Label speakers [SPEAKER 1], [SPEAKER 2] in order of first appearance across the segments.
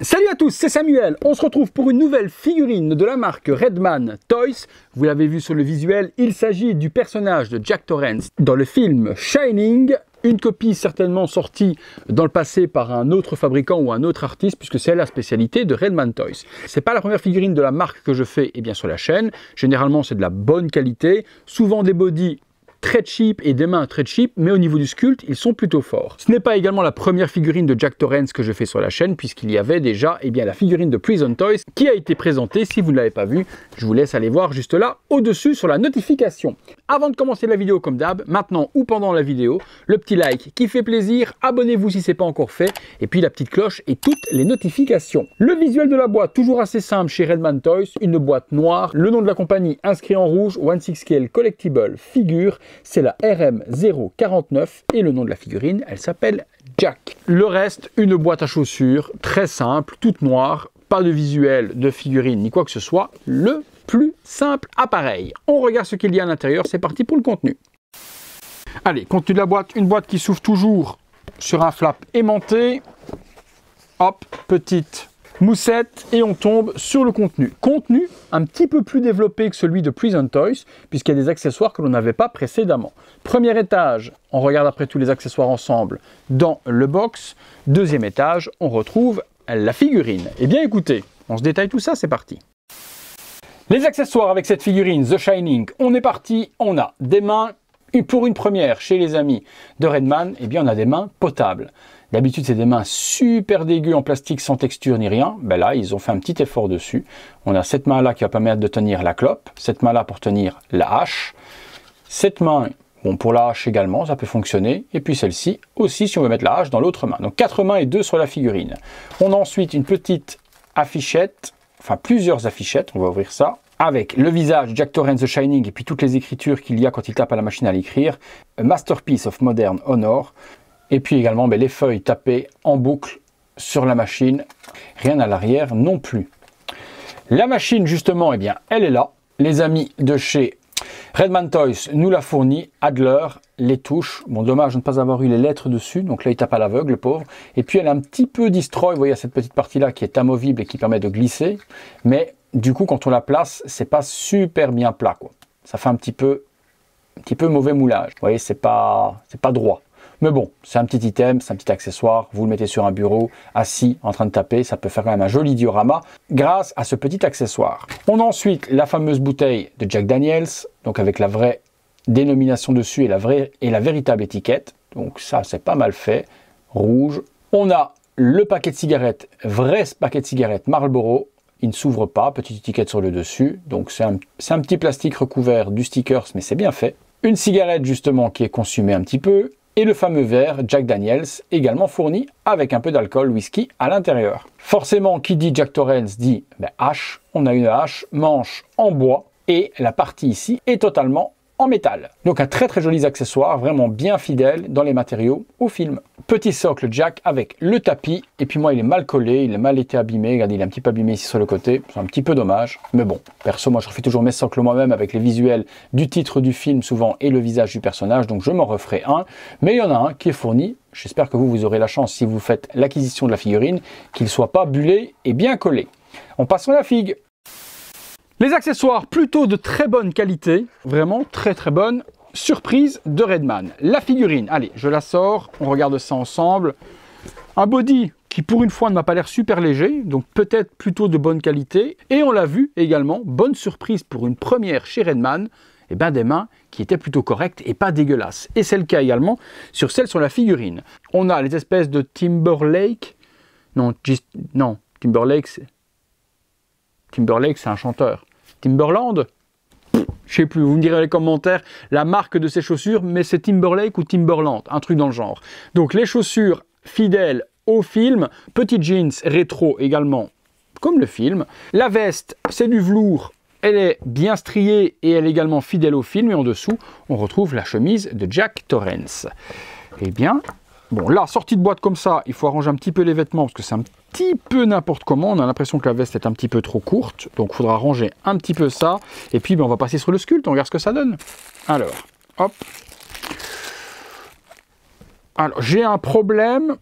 [SPEAKER 1] Salut à tous, c'est Samuel. On se retrouve pour une nouvelle figurine de la marque Redman Toys. Vous l'avez vu sur le visuel, il s'agit du personnage de Jack Torrance dans le film Shining. Une copie certainement sortie dans le passé par un autre fabricant ou un autre artiste, puisque c'est la spécialité de Redman Toys. C'est pas la première figurine de la marque que je fais eh bien, sur la chaîne. Généralement, c'est de la bonne qualité, souvent des bodies très cheap et des mains très cheap, mais au niveau du sculpte, ils sont plutôt forts. Ce n'est pas également la première figurine de Jack Torrance que je fais sur la chaîne, puisqu'il y avait déjà et eh bien, la figurine de Prison Toys qui a été présentée. Si vous ne l'avez pas vue, je vous laisse aller voir juste là, au-dessus, sur la notification. Avant de commencer la vidéo comme d'hab, maintenant ou pendant la vidéo, le petit like qui fait plaisir, abonnez-vous si ce n'est pas encore fait, et puis la petite cloche et toutes les notifications. Le visuel de la boîte, toujours assez simple chez Redman Toys, une boîte noire, le nom de la compagnie inscrit en rouge, 16 Scale Collectible Figure, c'est la RM049 et le nom de la figurine, elle s'appelle Jack. Le reste, une boîte à chaussures, très simple, toute noire, pas de visuel, de figurine, ni quoi que ce soit, le plus simple appareil. On regarde ce qu'il y a à l'intérieur, c'est parti pour le contenu. Allez, contenu de la boîte, une boîte qui s'ouvre toujours sur un flap aimanté. Hop, petite moussette et on tombe sur le contenu. Contenu un petit peu plus développé que celui de Prison Toys puisqu'il y a des accessoires que l'on n'avait pas précédemment. Premier étage, on regarde après tous les accessoires ensemble dans le box. Deuxième étage, on retrouve la figurine. Eh bien écoutez, on se détaille tout ça, c'est parti. Les accessoires avec cette figurine The Shining, on est parti, on a des mains, pour une première chez les amis de Redman, eh bien on a des mains potables. D'habitude, c'est des mains super dégueu en plastique sans texture ni rien. Ben là, ils ont fait un petit effort dessus. On a cette main-là qui va permettre de tenir la clope, cette main-là pour tenir la hache, cette main Bon, pour la hache également, ça peut fonctionner. Et puis celle-ci aussi, si on veut mettre la hache dans l'autre main. Donc quatre mains et deux sur la figurine. On a ensuite une petite affichette, enfin plusieurs affichettes, on va ouvrir ça, avec le visage Jack Torrance The Shining et puis toutes les écritures qu'il y a quand il tape à la machine à l'écrire. Masterpiece of Modern Honor. Et puis également ben, les feuilles tapées en boucle sur la machine. Rien à l'arrière non plus. La machine justement, eh bien, elle est là. Les amis de chez Redman Toys nous l'a fourni. Adler, les touches. Bon, dommage de ne pas avoir eu les lettres dessus. Donc là, il tape à l'aveugle, le pauvre. Et puis, elle est un petit peu destroy. Vous voyez, cette petite partie-là qui est amovible et qui permet de glisser. Mais du coup, quand on la place, c'est pas super bien plat, Ça fait un petit peu, un petit peu mauvais moulage. Vous voyez, c'est pas, c'est pas droit. Mais bon, c'est un petit item, c'est un petit accessoire. Vous le mettez sur un bureau, assis, en train de taper. Ça peut faire quand même un joli diorama grâce à ce petit accessoire. On a ensuite la fameuse bouteille de Jack Daniels, donc avec la vraie dénomination dessus et la, vraie, et la véritable étiquette. Donc ça, c'est pas mal fait. Rouge. On a le paquet de cigarettes, vrai paquet de cigarettes Marlboro. Il ne s'ouvre pas, petite étiquette sur le dessus. Donc c'est un, un petit plastique recouvert du stickers, mais c'est bien fait. Une cigarette justement qui est consumée un petit peu, et le fameux verre Jack Daniels, également fourni avec un peu d'alcool whisky à l'intérieur. Forcément, qui dit Jack Torrens dit H. Ben, hache, on a une hache, manche en bois, et la partie ici est totalement en métal. Donc un très très joli accessoire, vraiment bien fidèle dans les matériaux au film. Petit socle jack avec le tapis, et puis moi il est mal collé, il a mal été abîmé, regardez il est un petit peu abîmé ici sur le côté, c'est un petit peu dommage, mais bon, perso moi je refais toujours mes socles moi-même avec les visuels du titre du film souvent et le visage du personnage, donc je m'en referai un, mais il y en a un qui est fourni J'espère que vous, vous aurez la chance, si vous faites l'acquisition de la figurine, qu'il soit pas bullé et bien collé. On passe sur la figue. Les accessoires plutôt de très bonne qualité, vraiment très très bonne. Surprise de Redman, la figurine. Allez, je la sors, on regarde ça ensemble. Un body qui pour une fois ne m'a pas l'air super léger, donc peut-être plutôt de bonne qualité. Et on l'a vu également, bonne surprise pour une première chez Redman, et eh ben des mains qui étaient plutôt correctes et pas dégueulasses. Et c'est le cas également sur celle sur la figurine. On a les espèces de Timberlake, non, just, non Timberlake, Timberlake c'est un chanteur. Timberland je sais plus, vous me direz les commentaires la marque de ces chaussures, mais c'est Timberlake ou Timberland, un truc dans le genre. Donc les chaussures fidèles au film, petits jeans rétro également, comme le film. La veste, c'est du velours, elle est bien striée et elle est également fidèle au film. Et en dessous, on retrouve la chemise de Jack Torrance. Eh bien, Bon, là, sortie de boîte comme ça, il faut arranger un petit peu les vêtements parce que c'est un petit peu n'importe comment. On a l'impression que la veste est un petit peu trop courte. Donc, il faudra ranger un petit peu ça. Et puis, ben, on va passer sur le sculpte. On regarde ce que ça donne. Alors, hop. Alors, j'ai un problème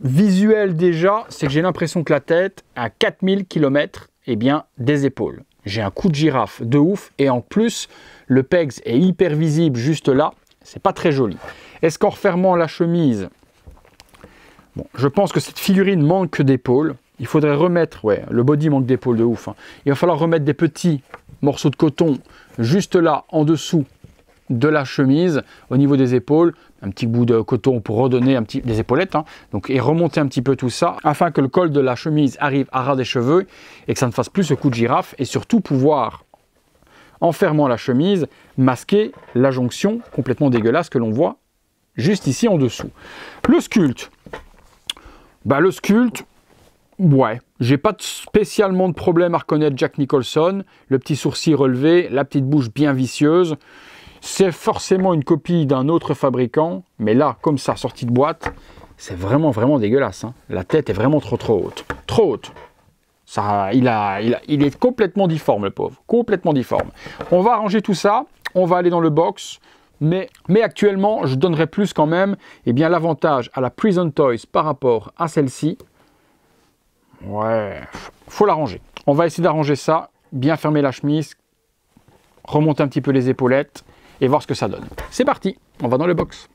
[SPEAKER 1] visuel déjà. C'est que j'ai l'impression que la tête, à 4000 km, eh bien, des épaules. J'ai un coup de girafe de ouf. Et en plus, le PEGS est hyper visible juste là. C'est pas très joli. Est-ce qu'en refermant la chemise, bon, je pense que cette figurine manque d'épaules. Il faudrait remettre, ouais, le body manque d'épaules de ouf. Hein. Il va falloir remettre des petits morceaux de coton juste là, en dessous de la chemise, au niveau des épaules, un petit bout de coton pour redonner un petit, des épaulettes, hein. donc, et remonter un petit peu tout ça, afin que le col de la chemise arrive à ras des cheveux et que ça ne fasse plus ce coup de girafe, et surtout pouvoir en fermant la chemise, masquer la jonction complètement dégueulasse que l'on voit juste ici en dessous. Le sculpte. Bah, le sculpte, ouais, j'ai pas spécialement de problème à reconnaître Jack Nicholson. Le petit sourcil relevé, la petite bouche bien vicieuse. C'est forcément une copie d'un autre fabricant, mais là, comme ça, sorti de boîte, c'est vraiment, vraiment dégueulasse. Hein. La tête est vraiment trop, trop haute. Trop haute il, est complètement difforme, le pauvre. Complètement difforme. On va arranger tout ça. On va aller dans le box. Mais, actuellement, je donnerai plus quand même eh bien l'avantage à la Prison Toys par rapport à celle-ci. Ouais, faut l'arranger. On va essayer d'arranger ça. Bien fermer la chemise. Remonter un petit peu les épaulettes. Et voir ce que ça donne. C'est parti. On va dans le box.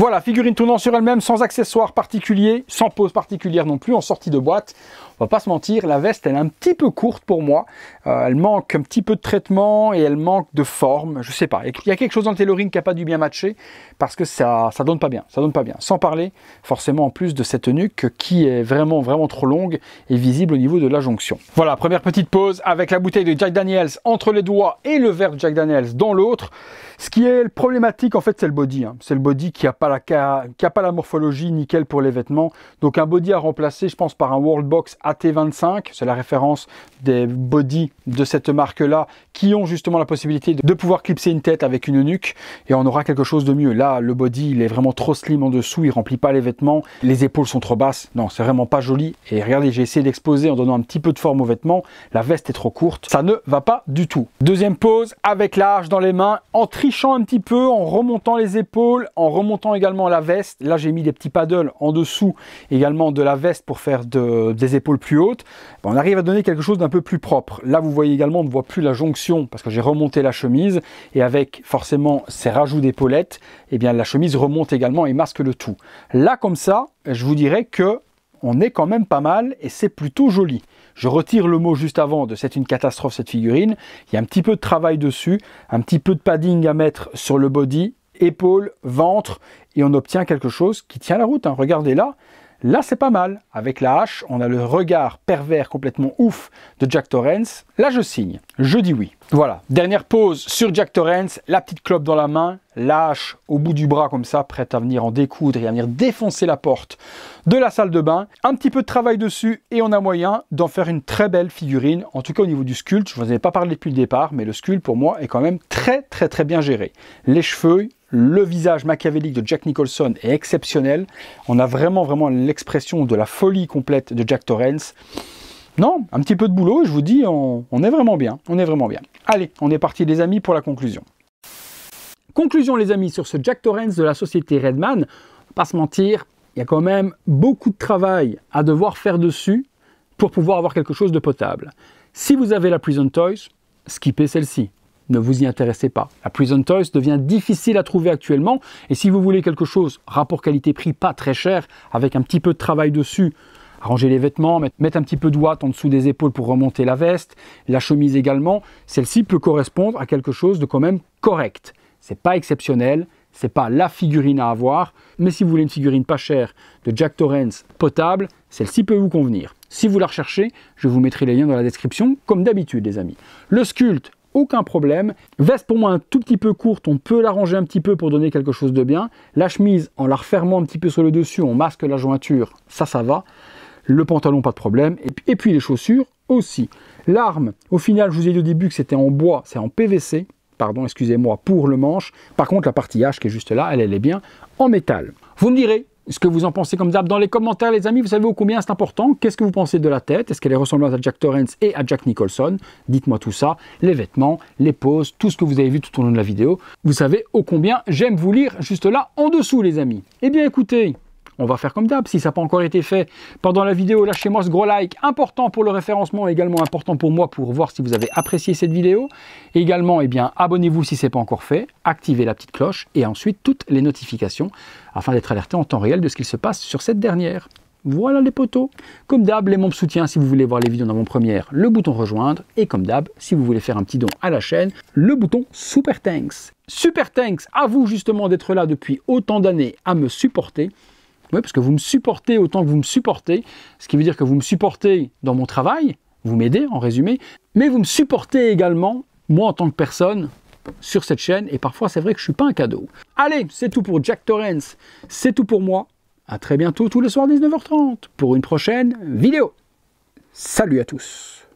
[SPEAKER 1] Voilà, figurine tournant sur elle-même, sans accessoires particuliers, sans pose particulière non plus, en sortie de boîte. On va pas se mentir, la veste, elle est un petit peu courte pour moi. Euh, elle manque un petit peu de traitement et elle manque de forme. Je sais pas. Il y a quelque chose dans le taylorine qui n'a pas du bien matcher parce que ça, ça donne pas bien. Ça donne pas bien. Sans parler, forcément, en plus de cette nuque qui est vraiment, vraiment trop longue et visible au niveau de la jonction. Voilà, première petite pause avec la bouteille de Jack Daniels entre les doigts et le verre de Jack Daniels dans l'autre. Ce qui est problématique, en fait, c'est le body. Hein. C'est le body qui a pas la, pas la morphologie nickel pour les vêtements. Donc un body à remplacer, je pense, par un Worldbox AT25. C'est la référence des body de cette marque-là qui ont justement la possibilité de, pouvoir clipser une tête avec une nuque et on aura quelque chose de mieux. Là, le body, il est vraiment trop slim en dessous, il remplit pas les vêtements, les épaules sont trop basses. Non, c'est vraiment pas joli. Et regardez, j'ai essayé d'exposer en donnant un petit peu de forme aux vêtements. La veste est trop courte, ça ne va pas du tout. Deuxième pose avec l'arche dans les mains, en trichant un petit peu, en remontant les épaules, en remontant également la veste. Là, j'ai mis des petits paddles en dessous également de la veste pour faire des épaules plus hautes. Ben, on arrive à donner quelque chose d'un peu plus propre. Là, vous voyez également, on ne voit plus la jonction parce que j'ai remonté la chemise et avec forcément ces rajouts d'épaulettes, eh bien la chemise remonte également et masque le tout. Là, comme ça, je vous dirais que on est quand même pas mal et c'est plutôt joli. Je retire le mot juste avant de c'est une catastrophe cette figurine. Il y a un petit peu de travail dessus, un petit peu de padding à mettre sur le body épaules, ventre, et on obtient quelque chose qui tient la route. Hein. Regardez là, Là, c'est pas mal. Avec la hache, on a le regard pervers complètement ouf de Jack Torrance. Là, je signe. Je dis oui. Voilà. Dernière pause sur Jack Torrance. La petite clope dans la main, la hache au bout du bras comme ça, prête à venir en découdre et à venir défoncer la porte de la salle de bain. Un petit peu de travail dessus et on a moyen d'en faire une très belle figurine. En tout cas, au niveau du sculpte, je vous en ai pas parlé depuis le départ, mais le sculpt pour moi, est quand même très, très, très bien géré. Les cheveux, le visage machiavélique de Jack Nicholson est exceptionnel. On a vraiment, vraiment l'expression de la folie complète de Jack Torrance. Non, un petit peu de boulot, je vous dis, on, est vraiment bien. On est vraiment bien. Allez, on est parti, les amis, pour la conclusion. Conclusion, les amis, sur ce Jack Torrance de la société Redman. Pas se mentir, il y a quand même beaucoup de travail à devoir faire dessus pour pouvoir avoir quelque chose de potable. Si vous avez la Prison Toys, skippez celle-ci ne vous y intéressez pas. La Prison Toys devient difficile à trouver actuellement et si vous voulez quelque chose rapport qualité-prix pas très cher, avec un petit peu de travail dessus, arranger les vêtements, mettre un petit peu de ouate en dessous des épaules pour remonter la veste, la chemise également, celle-ci peut correspondre à quelque chose de quand même correct. C'est pas exceptionnel, c'est pas la figurine à avoir, mais si vous voulez une figurine pas chère de Jack Torrance potable, celle-ci peut vous convenir. Si vous la recherchez, je vous mettrai les liens dans la description, comme d'habitude les amis. Le sculpte, aucun problème. Veste pour moi un tout petit peu courte, on peut l'arranger un petit peu pour donner quelque chose de bien. La chemise, en la refermant un petit peu sur le dessus, on masque la jointure, ça, ça va. Le pantalon, pas de problème. Et puis les chaussures aussi. L'arme, au final, je vous ai dit au début que c'était en bois, c'est en PVC pardon, excusez-moi, pour le manche. Par contre, la partie H qui est juste là, elle, elle est bien en métal. Vous me direz, ce que vous en pensez comme d'hab dans les commentaires, les amis. Vous savez au combien c'est important. Qu'est-ce que vous pensez de la tête Est-ce qu'elle est ressemblante à Jack Torrance et à Jack Nicholson Dites-moi tout ça. Les vêtements, les poses, tout ce que vous avez vu tout au long de la vidéo. Vous savez ô combien j'aime vous lire juste là en dessous, les amis. Eh bien, écoutez, on va faire comme d'hab. Si ça n'a pas encore été fait pendant la vidéo, lâchez-moi ce gros like, important pour le référencement, également important pour moi pour voir si vous avez apprécié cette vidéo. également, eh bien, abonnez-vous si ce n'est pas encore fait, activez la petite cloche et ensuite toutes les notifications afin d'être alerté en temps réel de ce qu'il se passe sur cette dernière. Voilà les poteaux. Comme d'hab, les membres soutien si vous voulez voir les vidéos davant mon première le bouton rejoindre. Et comme d'hab, si vous voulez faire un petit don à la chaîne, le bouton Super Thanks. Super Thanks à vous justement d'être là depuis autant d'années à me supporter. Oui, parce que vous me supportez autant que vous me supportez, ce qui veut dire que vous me supportez dans mon travail, vous m'aidez en résumé, mais vous me supportez également, moi en tant que personne, sur cette chaîne, et parfois c'est vrai que je ne suis pas un cadeau. Allez, c'est tout pour Jack Torrance, c'est tout pour moi. À très bientôt tous les soirs 19h30 pour une prochaine vidéo. Salut à tous